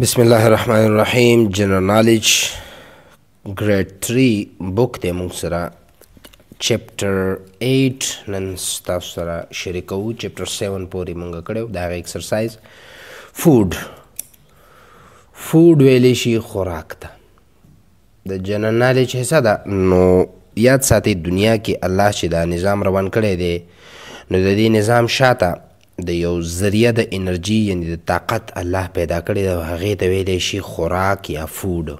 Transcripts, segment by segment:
بسم الله الرحمن الرحیم جنرال نالج گریډ 3 بوک د موږ سره چپټر 8 نن تاسو سره شریکو چپټر 7 پورې موږ کړو دا غو ایکسرسایز فود فود ویلې شي خوراک ته د جنرال نالج حصہ ده نو یاد ساتي دنیا کې الله چې دا نظام روان کړی دی نو د دې نظام شاته د یو ذریعہ د انرژي یعنی د طاقت الله پیدا کړی د هغې ته ویلی شي خوراک یا فود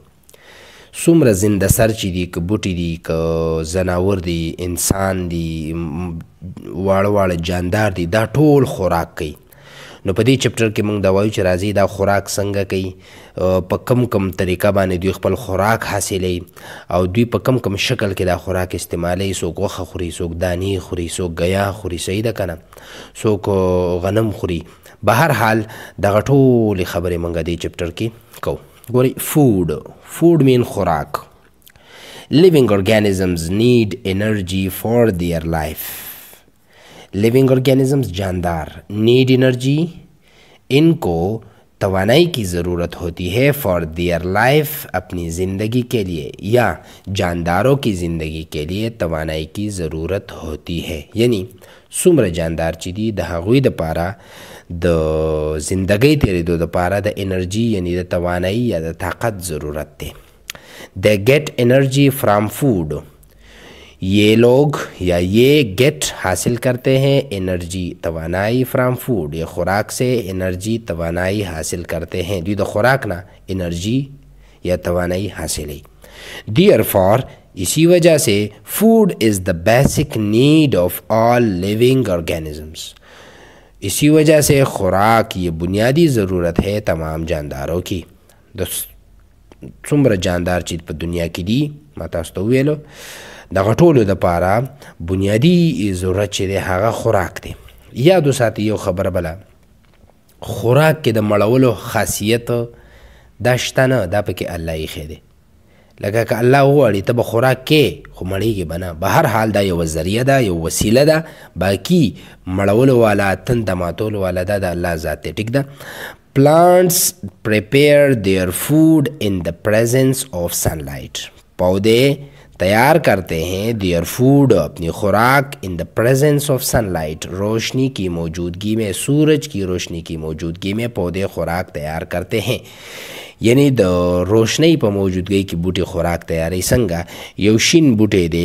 څومره زنده سر چې دي که بوټي دي که زناور دي انسان دي واړه واړه جاندار دي دا ټول خوراک کوي نو په دې چپټر کې موږ دا وایو چې راځي دا خوراک څنګه کوي په کم کم طریقه باندې دوی خپل خوراک حاصلې او دوی په کم کم شکل کې دا خوراک استعمالي څوک غوښه خوري څوک دانی خوري څوک غیا خوري صحیح ده کنه څوک غنم خوري به هر حال دغه ټولې خبرې موږ دې چپټر کې کوو ګورئ فوډ فوډ مین خوراک living organisms need energy for their life living organisms jandar need energy इनको तोानाई की ज़रूरत होती है फॉर दियर लाइफ अपनी ज़िंदगी के लिए या जानदारों की ज़िंदगी के लिए तोानाई की ज़रूरत होती है यानी सुम्र जानदार चिदी दहागुई पारा द जिंदगी तेरे दो दपारा द एनर्जी यानी द तोानाई या द ताकत ज़रूरत थे they get energy from food ये लोग या ये गेट हासिल करते हैं एनर्जी तोानाई फ्राम फूड ये खुराक से एनर्जी तोानाई हासिल करते हैं दी द तो खुराक ना एनर्जी या तोानाई हासिल है दियर फॉर इसी वजह से food is the basic need of all living organisms इसी वजह से खुराक ये बुनियादी ज़रूरत है तमाम जानदारों की दो सुमर जानदार चीज़ पर दुनिया की दी माता स्तो हुए लो دغه ټولو د پاره بنیادی ضرورت چې دی هغه خوراک دی یاد وساتئ یو خبره بله خوراک کې د مړولو خاصیت دا شته نه دا پکې الله ایښی دی لکه که الله وغواړي ته به خوراک کې خو مړېږي به نه به هر حال دا یوه ذریعه ده یو وسیله ده باقي مړولو والا تنده ماتولو والا دا د الله ذات دی ټیک ده plants prepare their food in the presence of sunlight پودې तैयार करते हैं देयर फूड अपनी खुराक in the presence of sunlight रोशनी की मौजूदगी में सूरज की रोशनी की मौजूदगी में पौधे खुराक तैयार करते हैं یعنی د روشنۍ په موجودګۍ کې بوټي خوراک تیاری څنګه یو شین بوټی دی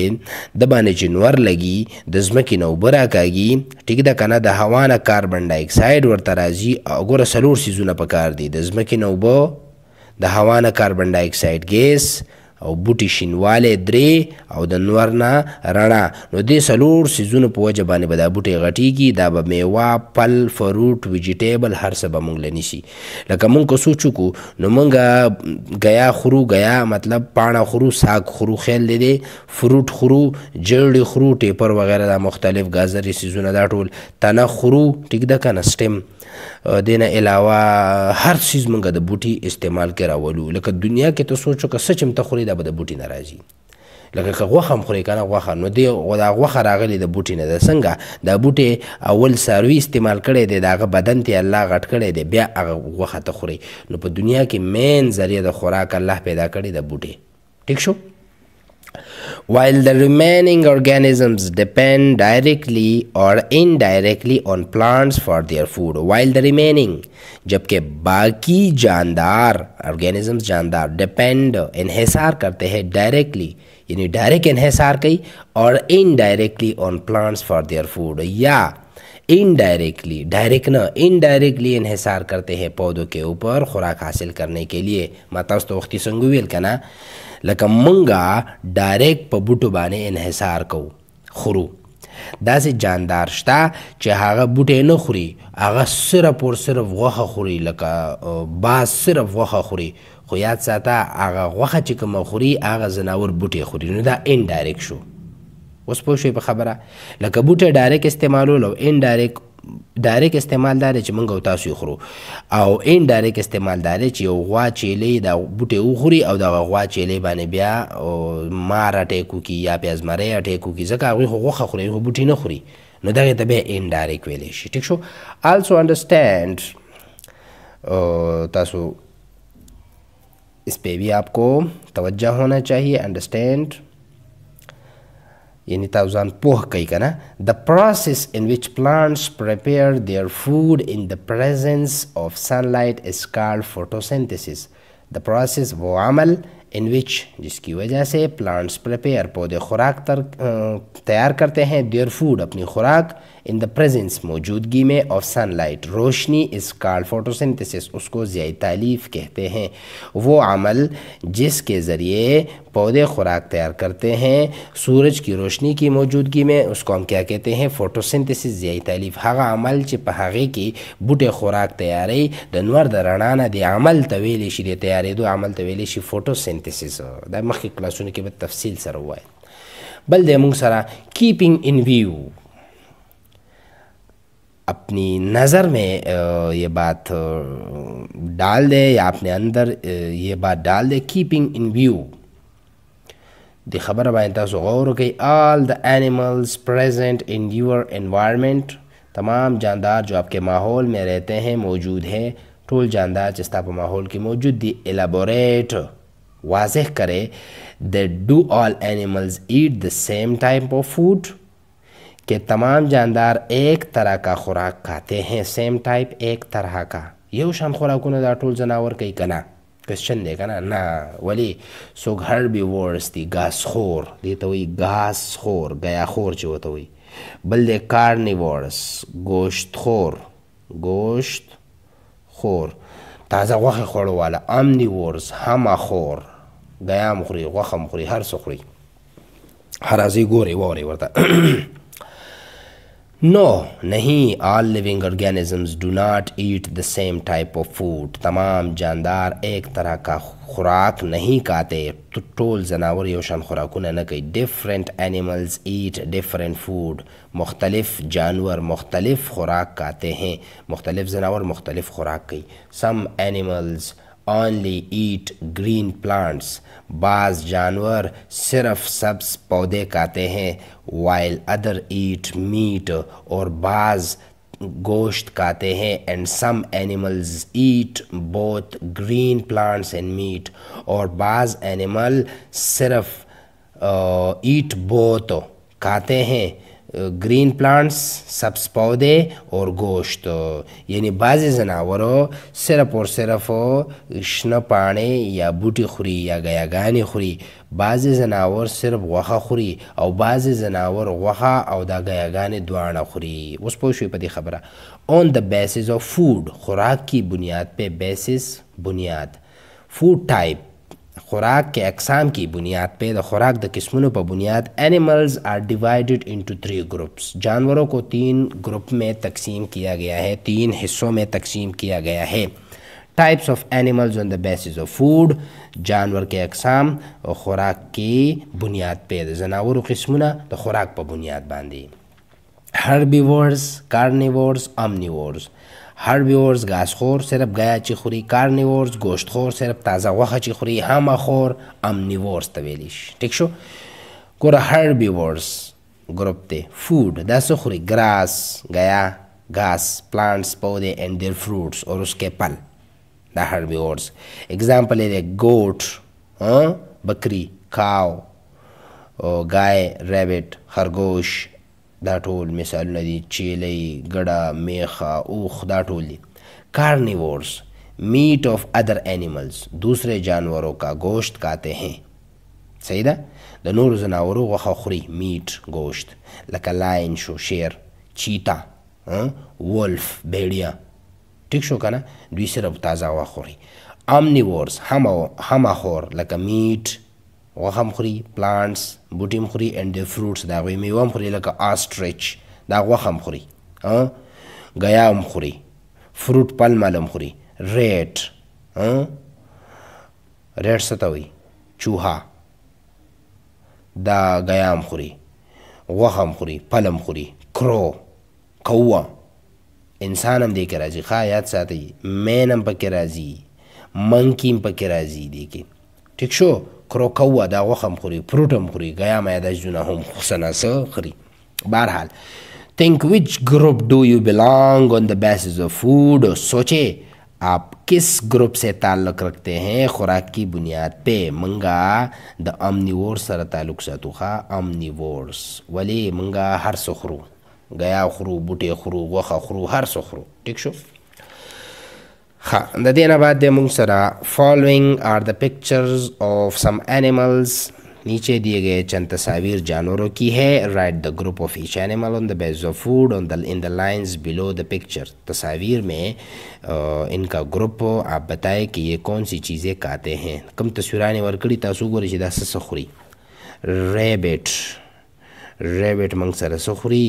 د باندې جنور لګي د ځمکې نه اوبه راکاږي ټیک ده که نه د هوا نه کاربن ډای اکساید ورته راځي او ګوره څلور څیزونه پکار دي د ځمکې نه اوبه د هوا نه کاربن ډای اکساید ګیس او بوټي شینواله درې او د نور نه رڼا نو دې سلور سیزونو په وجه باندې به دا بوټي غټیږي دا به میوه پل فروټ ویجیټیبل هر څه به موږ لنیسي لکه موږ کو سوچو کو نو موږ غیا خورو غیا مطلب پاڼه خورو ساګ خورو خیل دې فروټ خورو جړې خورو ټیپر وغیرہ دا مختلف غازري سیزونه دا ټول تنه خورو ټیک ده کنه سټیم دینه علاوه هر سیز مونږ د بوټي استعمال کې راولو لکه دنیا کې ته سوچو که سچم ته خوري دا به د بوټي ناراضي لکه که غوخه هم خوري کنه غوخه نو دی دا غوخه راغلی د بوټي نه د څنګه د بوټي اول ساروي استعمال کړي دی د هغه بدن ته الله غټ کړي دی بیا هغه غوخه ته خوري نو په دنیا کې مین ذریعہ د خوراک الله پیدا کړي د بوټي ٹھیک شو While the remaining organisms depend directly or indirectly on plants for their food. While the remaining, जबकि बाकी जानदार organisms जानदार depend इन्हसार करते हैं directly यानी डायरेक्ट इन्हसार कई और indirectly on plants for their food या इनडायरेक्टली डायरेक्ट ना इनडायरेक्टली इन्हसार करते हैं पौधों के ऊपर खुराक हासिल करने के लिए मतलब तो उख्ती संगुविल का ना لکه مونږه ډایرک په بوټو باندې انحصار کوو خورو داسې جاندار شته چې هغه بوټې نه خوري هغه صرف ور صرف غوښه خوري لکه باز صرف غوښه خوري خو یاد ساته هغه غوښه چې کومه خوري هغه ځناور بوټې خوري نو دا انډایرک شو اوس پوه شوې په خبره لکه بوټه ډایرک استعمالولو انډایرک ډایرک استعمال دار چې منګو تاسو خورو او ان ډایرک استعمال دار چې یو غوا چیلې دا بوټي وخوري او دا غوا چیلې باندې بیا مار اټیکو کی یا پیاز مارې اټیکو کی ځکه هغه غوخه خوري خو بوټي نه خوري نو دا ته به ان ډایرک ویلې شي ټیک شو آلسو انډرستاند تاسو इस पे भी आपको तवज्जा होना चाहिए understand ini tausan poh kai kana the process in which plants prepare their food in the presence of sunlight is called photosynthesis the process वो अमल इन विच जिसकी वजह से प्लांट्स प्रिपेयर पौधे खुराक तैयार करते हैं देयर फूड अपनी खुराक इन द प्रेजेंस मौजूदगी में ऑफ सनलाइट रोशनी इस कार्ड फोटोसिंथेसिस उसको ज्याई तालीफ कहते हैं वो अमल जिसके ज़रिए पौधे खुराक तैयार करते हैं सूरज की रोशनी की मौजूदगी में उसको हम क्या कहते हैं फोटोसिंथेसिस ज़िया तालीफ हगा अमल चिपहागे की बूटे खुराक तैयारी दनवर दराना दे अमल तवेली शिरे तैयारी दो अमल तवेली शि फोटोसिंथेसिस मखी क्लासों के बाद तफसील सर हुआ है बल दे मुंग सरा कीपिंग इन व्यू अपनी नज़र में ये बात डाल दे या अपने अंदर ये बात डाल दे कीपिंग इन व्यू दी खबर बाएँ तसो गौर कई all the animals present in your environment तमाम जानदार जो आपके माहौल में रहते हैं मौजूद हैं टोल जानदार जिस तरह माहौल की मौजूदगी एलाबोरेट वाज करे द do all animals eat the same type of food कि तमाम جاندار एक तरह کا خوراک کھاتے ہیں سیم ٹائپ ایک طرح کا یو شان خوراکونه دا ټول جناور کوي کنه کوشچن دی کنه نه ولی څوک هربیورس دي ګاس خور دي ته وي ګاس خور ګیا خور چې وته وي بل دی کارنیورس گوشت خور گوشت خور تازه غوښه خوړو والا امنیورس هم خور ګیا مخوري غوښه مخوري هر څه خوري هر ازي ګوري ووري ورته नो नहीं all living organisms do not eat the same type of food तमाम जानदार एक तरह का खुराक नहीं खाते तो टोल जनावर योशन खुराक न कई different animals eat different food मुख्तलिफ जानवर मुख्तलिफ खुराक खाते हैं मुख्तलिफ जानवर मुख्तलिफ खुराक कई some animals only eat green plants बाज़ जानवर सिर्फ सब्स पौधे खाते हैं while other eat meat और बाज़ गोश्त खाते हैं and some animals eat both green plants and meat और बाज़ एनिमल सिर्फ ईट बोथ खाते हैं گرین پلانتس سبز پوده اور گوشت یعنی بعضی زناور صرف اور صرف شنه پاڼې یا بوټي خوري یا ګیاګانې خوري بعضی زناور صرف غوښه خوري او بعضی زناور غوښه او دا ګیاګانې دواړه خوري اوس پوه شوئ په دې خبره on the basis of food خوراک کی بنیاد پہ بیسس بنیاد food type खुराक के अकसाम की बुनियाद पे द खुराक द किस्मों पर बुनियाद animals are divided into three groups जानवरों को तीन ग्रुप में तकसीम किया गया है तीन हिस्सों में तकसीम किया गया है types of animals on the basis of food जानवर के अकसाम और ख़ुराक की बुनियाद पे जनावर किस्मुना तो खुराक पर बुनियाद बांधी herbivores carnivores omnivores هاربیورز غازخور صرف ګیا چې خوري کارنیورز گوشتخور صرف تازه غوښه چې خوري همخور امنیورز ته ویل شي ټیک شو ګوره هاربیورز ګروپ ته فود دا څه خوري ګراس ګیا ګاس پلانټس پودې اینڈ their fruits और उसके पल دا هاربیورز एग्जांपल ہے गोट ہاں بکری کاو गाय रैबिट खरगोश دا ټول مثالونه دي چیلی ګډه میخه اوخ دا ټول دي کارنیورس मीट ऑफ अदर एनिमल्स दूसरे जानवरों का गोश्त खाते हैं صحیح ده د نور زناورو غوښه خوري میټ ګوشت لکه لاین شو شیر چیتا ولف بیړیا ټیک شو کنه دوی صرف تازه غوښه خوري امنیورس هم هم خور لکه میټ غوښه هم خوري پلانټس بوټي هم خوري اینډ د فروټس د هغوی میوه هم خوري لکه آسټریچ دا غوښه هم خوري ګیا هم خوري فروټ پلمل هم خوري ریټ ریټ څه ته وایي چوها دا ګیا هم خوري غوښه هم خوري پل هم خوري کرو کوه انسان هم دې کې راځي ښه یاد ساتئ مین هم پکې راځي منکي هم پکې راځي دې کې ټیک شو کروکو دا غوښه هم خوري فروټ هم خوري ګیا مایداجونه هم خصنه څه خوري بهرحال think which group do you belong on the basis of food सोचे आप किस ग्रुप से ताल्लुक़ रखते हैं खुराक की बुनियाद पे मंगा द अमनीवोर सर ताल्लुक़ ساتو ښه امنیورس ولې منګه هر څه خورو غیا خورو بوټي خورو غوښه خورو هر څه خورو ټیک شو Ha, the दिए मुंग सरा following are the pictures of some animals नीचे दिए गए चंद तस्वीर जानवरों की है write the group of each animal on the base of food on the in the lines below the picture तस्वीर में इनका ग्रुप आप बताएं कि ये कौन सी चीज़ें खाते हैं कम तस्वीरानी वर्कड़ी तासुगो रिशिदा ससखुरी रेबिट रेबिट मंग सर सखुरी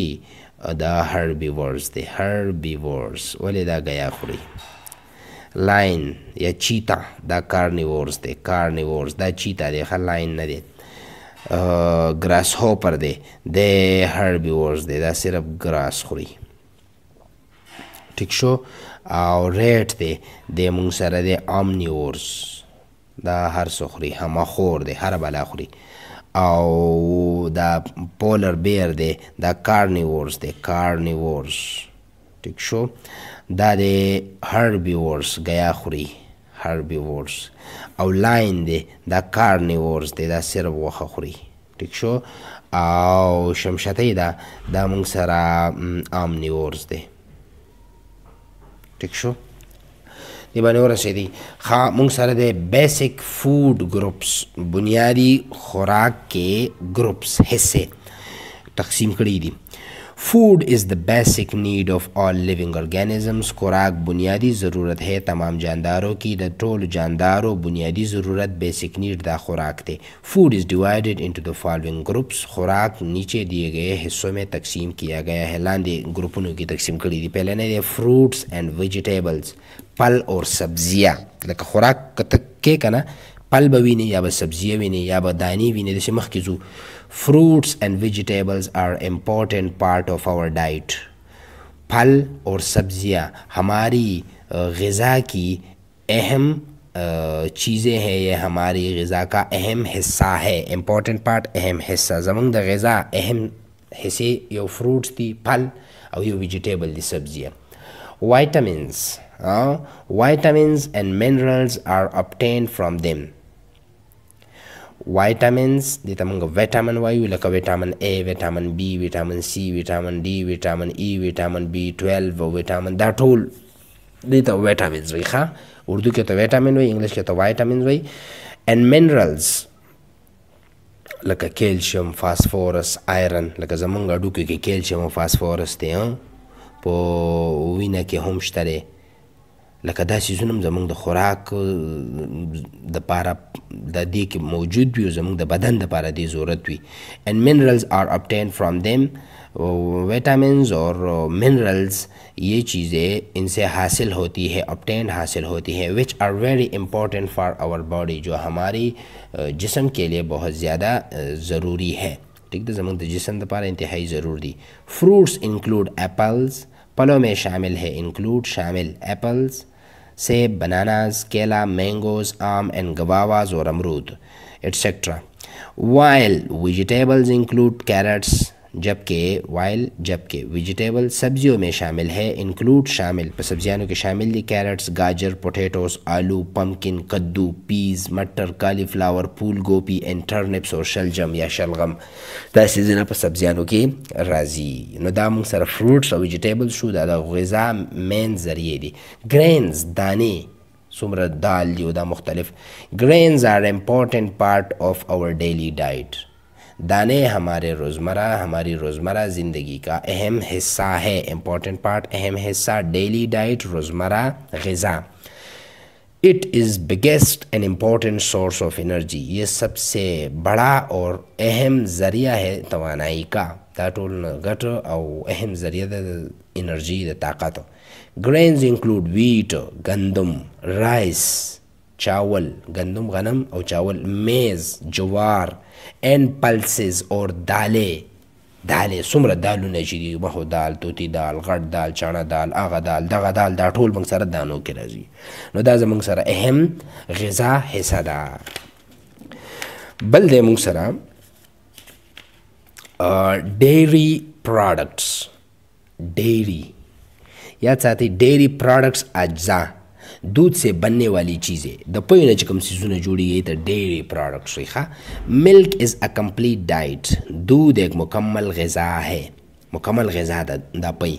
द हर बी वर्स हर्बिवर्स बी वर्स वाले दा गया खुरी لاین یا چیتا دا کارنیورز دی کارنیورز دا چیتا دی ښه لاین نه دی ګراس هوپر دی د هربیورز دی دا صرف ګراس خوري ټیک شو او ریټ دی د مونږ سره دی امنیورز دا هر څه خوري همه خور دی هر بلا خوري او دا پولر بیر دی دا کارنیورز دی کارنیورز تطبیق شو دا د هربیورز غیا خوري هربیورز او لاین دی دا کارنیورز دی دا صرف وخه خوري ټیک شو او شمشته دا دا موږ سره امنیورز دی ټیک شو دی باندې ورسېدی ها موږ سره د بیسیک فود ګروپس بنیادی خوراک کې ګروپس حصے تقسیم کړی دي food is the basic need of all living organisms खुराक बुनियादी ज़रूरत है तमाम जानदारों की द टोल जानदारो बुनियादी ज़रूरत बेसिक नीड द खुराक थे food is divided into the following groups खुराक नीचे दिए गए हिस्सों में तकसीम किया गया है लांदे ग्रुपों की तकसीम करी थी पहले ना फ्रूट्स एंड वेजिटेबल्स फल और सब्जियाँ खुराक के का ना फल बी नहीं या बस सब्जियाँ भी नहीं या बदानी भी नहीं जैसे मख की fruits and vegetables are important part of our diet फल और सब्ज़ियाँ हमारी गज़ा की अहम चीज़ें हैं ये हमारी गज़ा का अहम हिस्सा है इम्पॉर्टेंट पार्ट अहम हिस्सा जमंग गज़ा अहम हिस्से यो फ्रूट्स थी फल और यो वेजिटेबल थी सब्ज़ियाँ vitamins vitamins and minerals are obtained from them وایټامینز دې ته موږ ویټامین وایو لکه ویټامین ای ویټامین بی ویټامین سی ویټامین ډي ویټامین ای ویټامین بی 12 او ویټامین دا ټول دې ته ویټامینز وایي ښه اردو کې ته ویټامین وایي انګلیش کې ته وایټامینز وایي اینڈ منرلز لکه کیلشیم فاسفورس آیرن لکه زمونږ اډوکو کې کیلشیم او فاسفورس دی په وینه کې هم شته لکه داسې زونم زمونږ د خوراک د پاره د دې کې موجود وي زمونږ د بدن د پاره دې ضرورت وي and minerals are obtained from them vitamins और minerals ये चीज़ें इनसे हासिल होती है obtained हासिल होती है which are very important for our body जो हमारी जिसम के लिए बहुत ज़्यादा ज़रूरी है ठीक ده زمونږ د جسم د پاره انتهایی ضرور دي fruits include apples फलों में शामिल है इंक्लूड शामिल एप्पल्स सेब बनानास केला मैंगोज आम एंड गवावाज और अमरूद etcetera while vegetables include carrots जबकि वाइल जबकि वेजिटेबल सब्जियों में शामिल है इंक्लूड शामिल सब्जियानों के शामिल दी कैरेट्स गाजर पोटैटोस आलू पम्पकिन कद्दू पीज मटर कालीफ्लावर फूल गोभी एंड टर्निप्स और शलजम या शलगम वैसे तो पर सब्जियानों की राजी नदाम सर फ्रूट्स और वेजिटेबल्स शू दादा गज़ा मेन जरिए दी ग्रेन्स दाने सुमर दाल दी उदा मुख्तलिफ grains are important part of our daily diet दाने हमारे रोज़मर्रा हमारी रोज़मर्रा ज़िंदगी का अहम हिस्सा है इम्पॉर्टेंट पार्ट अहम हिस्सा डेली डाइट रोज़मर्रा गज़ा it is biggest and important source of energy ये सबसे बड़ा और अहम ज़रिया है तोानाई का ताटुल गट और अहम ज़रिया एनर्जी ताकत ग्रेन्स इंक्लूड वीट गंदम राइस چاول گندم غنم او چاول میز جوار ان پلسز اور دالې دالې څومره دالونه چې دي مخو دال توتی دال غټ دال چاڼه دال هغه دال دغه دال دا ټول موږ سره دانو کې راځي نو دا زموږ سره اهم غذا حصه ده بل دی موږ سره ډیری پروډکټس ډیری یا ساتي ډیری پروډکټس اجزا दूध से बनने वाली चीज़ें द ने न कोम ने जुड़ी गई तो डेयरी प्रोडक्ट हुई खा milk is a complete diet दूध एक मुकम्मल गज़ा है मुकम्मल गज़ा द पई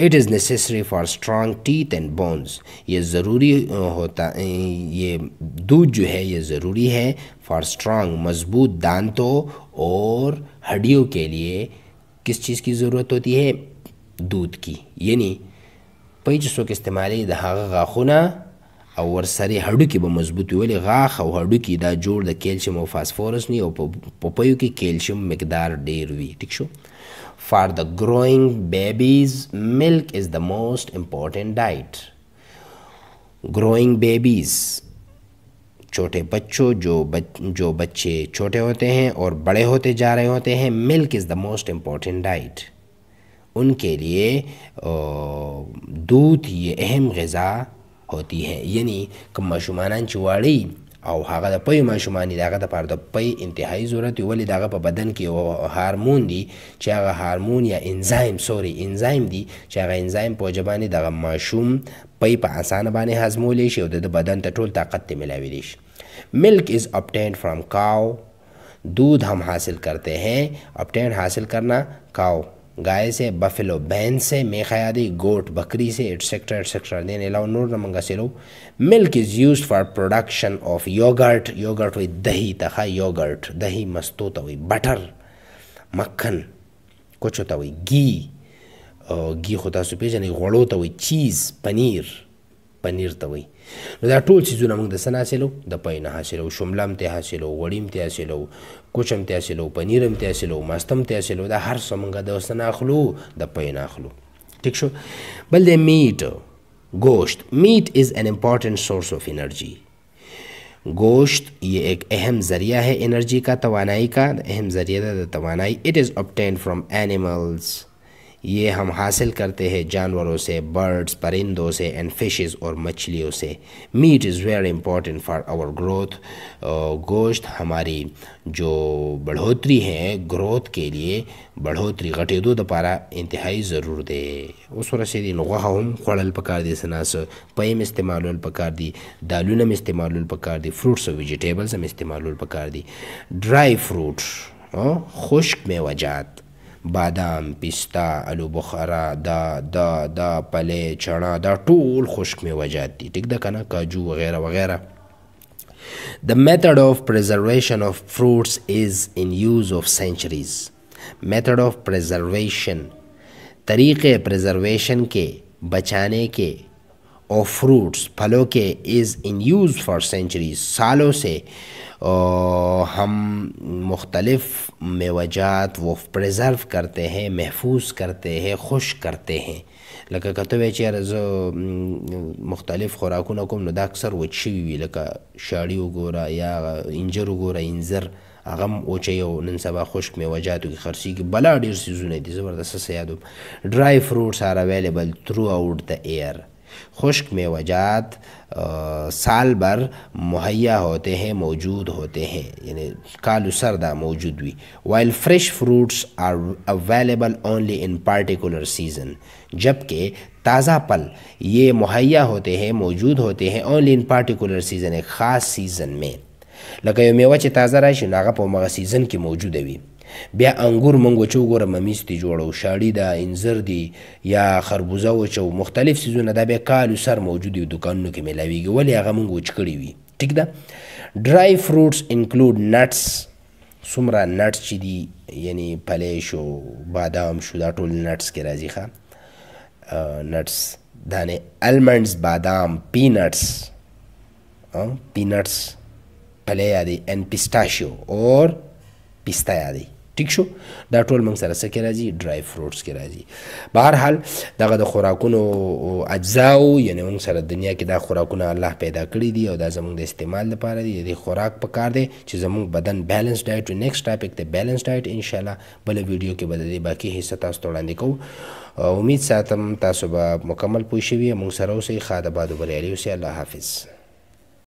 it is necessary for strong teeth and bones ये ज़रूरी होता ये दूध जो है ये ज़रूरी है फॉर स्ट्रॉन्ग मज़बूत दांतों और हड्डियों के लिए किस चीज़ की ज़रूरत होती है दूध की यानी په هیڅ څوک استعمالي د هغه غاښونه او ورسره هډوکي به مضبوطي ولی غاښ او هډوکي دا جوړ د کیلشیم او فاسفورس نی او پپیو کې کیلشیم مقدار ډیر وي ٹھیک شو for the growing babies milk is the most important diet growing babies छोटे बच्चों जो बच, जो बच्चे छोटे होते हैं और बड़े होते जा रहे होते हैं milk is the most important diet उनके लिए दूध ये अहम غذا होती है یعنی کوم ماشومانان چې واړی او هغه د پي ماشومان دغه د پاره د پي انتهایی ضرورت ولې دغه په بدن کې او هارمون دي چې هغه هارمون یا انزایم سوري انزایم دي چې هغه انزایم په جبانه دغه ماشوم پي په اسانه باندې هضمول شي او د بدن ته ټول طاقت ته ملاوي شي ملک از obtained from cow दूध हम हासिल करते हैं obtained हासिल करना cow गाय से बफेलो बहन से मेखयादी गोट बकरी से एट्सेट्रा एट्सेट्रा देने लाओ नूर नमंगा सिलो milk is use for production of yogurt yogurt हुई दही तखा योगर्ट दही मस्तूत हुई बटर मक्खन कुछ होता हुई घी घी होता सुपे जानी तो हुई चीज़ पनीर پنیر ته وایي نو دا ټول څیزونه موږ د څه نه حاصلو د پۍ نه حاصلو شمله هم ترې حاصلو غوړي هم ترې حاصلو کوچ هم ترې حاصلو پنیر هم ترې حاصلو ماست هم ترې حاصلو دا هر څه موږ د څه نه اخلو د پۍ نه اخلو ٹھیک شو بل دی میټ گوشت میٹ از این امپورٹنٹ سورس آف انرجی گوشت یہ ایک اہم ذریعہ ہے انرجی کا توانائی کا اہم ذریعہ توانائی اٹ از obtained from animals ये हम हासिल करते हैं जानवरों से बर्ड्स परिंदों से एंड फिशेस और मछलियों से meat is very important for our growth गोश्त हमारी जो बढ़ोतरी है ग्रोथ के लिए बढ़ोतरी दो दोपारा इंतहाई ज़रूर दे उस वरस दिन वह खड़ल पकार दी सनास पयम इस्तेमाल पकार दी दालूनम इस्तेमाल पकार दी फ्रूट्स और वेजिटेबल्स हम इस्तेमाल पकार दी ड्राई फ्रूट खुश्क में वजात بادام پستا الو بخارا دا دا دا پلې چنا دا ټول خشک میوجات دي ټیک ده کنه کاجو وغیرہ وغیرہ The method of preservation of fruits is in use of centuries. Method of preservation طریق preservation کے بچانے کے اور فروٹس پھلوں کے is in use for centuries سالوں سے हम मुख्तलफ़ मेवजात वो प्रिज़र्व करते हैं महफूज करते हैं खुश करते हैं لکه کته وی چې زه مختلف خوراکونه کوم نو دا اکثر وچ شوي وي لکه شاړي وګوره یا انجر وګوره انځر هغه هم وچی او نن سبا خشک میوجاتو کې خرڅېږي بلا ډېر سیزونه دي زبردسته یادوم ډرای فروټس آر اویلیبل تھرو آوټ د ایر खुश्क मेवाजात साल भर मुहैया होते हैं मौजूद होते हैं यानी कालू सरदा मौजूद भी while fresh fruits are available only in particular season जबकि ताज़ा पल ये मुहैया होते हैं मौजूद होते हैं ओनली इन पार्टिकुलर सीज़न एक ख़ास सीज़न में लगे मेवा میوه ताज़ा تازه راشي पोमा सीज़न की मौजूद है भी بیا انګور مونږ وچو ګوره ممیز دی جوړو شاړي ده انځر دی یا خربوزه وچو مختلف سیزونه دا بیا کالو سر موجود وي دوکانونو کې میلاویږي ولې هغه مونږ وچ کړي وي ټیک ده ډرای فروټس انکلود نټس څومره نټس چې دي یعنی پلی شو بادام شو دا ټول نټس کې راځي ښه نټس دانې المنډس بادام پینټس पीनट्स पले आदि एंड पिस्टाशियो और पिस्ता आदि ټیک شو دا ټول موږ سره سکه راځي ډرای فروټس کې راځي بهر حال دغه د خوراکونو اجزاو یعنی موږ سره دنیا کې دا خوراکونه الله پیدا کړی دي او دا زموږ د استعمال لپاره دي د خوراک په کار دی چې زموږ بدن بیلانس ډایټ نیکسټ ټاپک ته بیلانس ډایټ ان شاء الله بل ویډیو کې به د باقی حصہ تاسو ته وړاندې کوو امید ساتم تاسو به مکمل پوه شئ موږ سره اوسئ ښه د بادو بریالي اوسئ الله حافظ